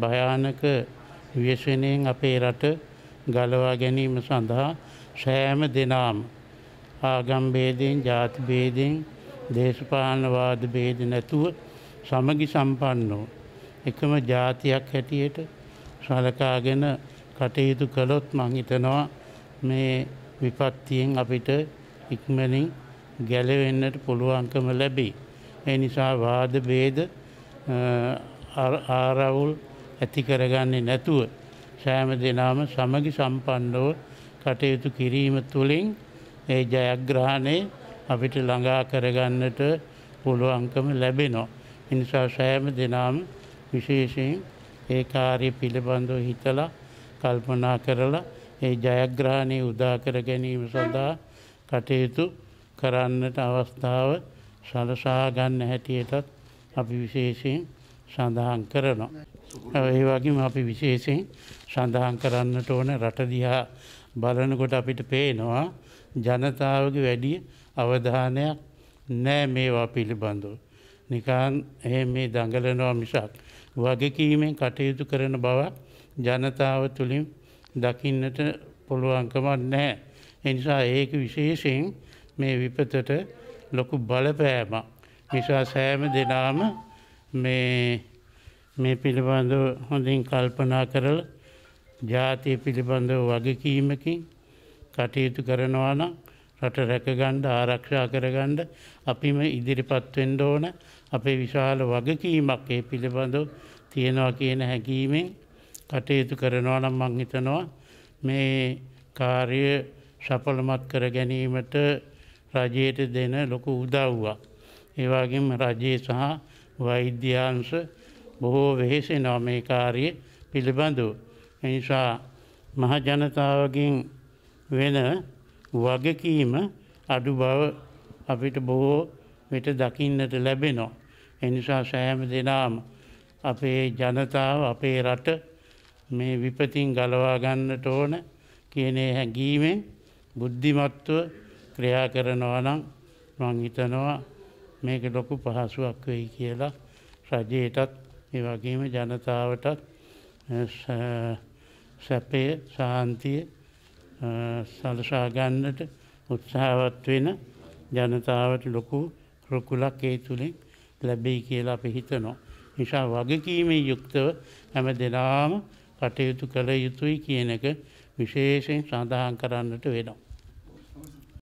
භයානක ව්‍යසනයෙන් අපේ රට ගලවා ගැනීම සඳහා සෑම දෙනාම ආගම් භේදයෙන් ජාති භේදයෙන් දේශපාලනවාද භේද නැතුව සමගි සම්පන්නෝ එකම ජාතියක් හැටියට සලකාගෙන කටයුතු කළොත් මං හිතනවා මේ විපත්තියෙන් අපිට ඉක්මනින් ගැලවෙන්නට පුළුවන්කම ලැබේ. ඒ නිසා වාද ભેද ආරවුල් ඇති කරගන්නේ නැතුව සෑම දෙනාම සමගි සම්පන්නව කටයුතු කිරීම තුළින් ඒ ජයග්‍රහණය අපිට ළඟා කරගන්නට පුළුවන්කම ලැබෙනෝ. ඉනිසා සෑම දෙනාම විශේෂයෙන් ඒ කාරය පිළිබඳව හිතලා කල්පනා කරලා ඒ ජයග්‍රහණය උදාකර ගැනීම සඳහා කටයුතු කරන්නට අවස්ථාව සලසා ගන්න හැටියටත් අපි විශේෂයෙන් සඳහන් කරනවා. ඒ වගේම අපි විශේෂයෙන් සඳහන් කරන්නට ඕන රටදිහා බලනකොට අපිට පේනවා ජනතාවගේ වැඩිය අවධානයක් නෑ මේවා පිළිබඳව. නිකාන් එහ මේ දඟලනවා මිසක්. වගකීමෙන් කටයුතු කරන බව ජනතාව තුළින් දකින්නට පුළුවන්කමක් නැහැ. එනිසා ඒක විශේෂයෙන් මේ විපතට ලොකු බලපෑමක් නිසා සෑම දෙනාම මේ මේ පිළිබඳව හොඳින් කල්පනා කරලා ජාතිය පිළිබඳව වගකීමකින් කටයුතු කරනවා නම් රට රැකගන්න ආරක්ෂා කරගන්න අපිම ඉදිරිපත් වෙන්න ඕන අපේ විශාල වගකීමක් ඒ පිළිබඳව තියෙනවා කියන හැඟීමෙන් කටයුතු කරනවා නම් මං හිතනවා මේ කාර්ය සඵලමත් කර ගැනීමට රජයට දෙන ලොකු උදව්වක්. ඒ වගේම රජයේ සහ වෛද්‍යංශ බොහෝ වෙහෙසෙනවා මේ කාර්ය පිළිබඳව. එනිසා මහජනතාවගෙන් වෙන වගකීම අඩු බව අපිට බොහෝ විට දකින්නට ලැබෙනවා. එනිසා සෑම දෙනාම අපේ ජනතාව අපේ රට මේ විපතින් ගලවා ගන්නට ඕන කියනේ හැඟීමෙන් බුද්ධිමත්ව ක්‍රියා කරනවා නම් මං හිතනවා මේක ලොකු පහසුවක් වෙයි කියලා රජයටත් ඒ වගේම ජනතාවටත් සැපය සාන්තිය සලසාගන්නට උත්සාහවත් වෙන ජනතාවට ලොකු රුකුලක් ඒ තුළින් ලැබෙයි කියලා අපි හිතනවා. නිසා වගකීමේ යුක්තව හැම දෙනාම කටයුතු කළ යුතුයි කියන එක විශේෂයෙන් සඳහන් කරන්නට වෙනවා.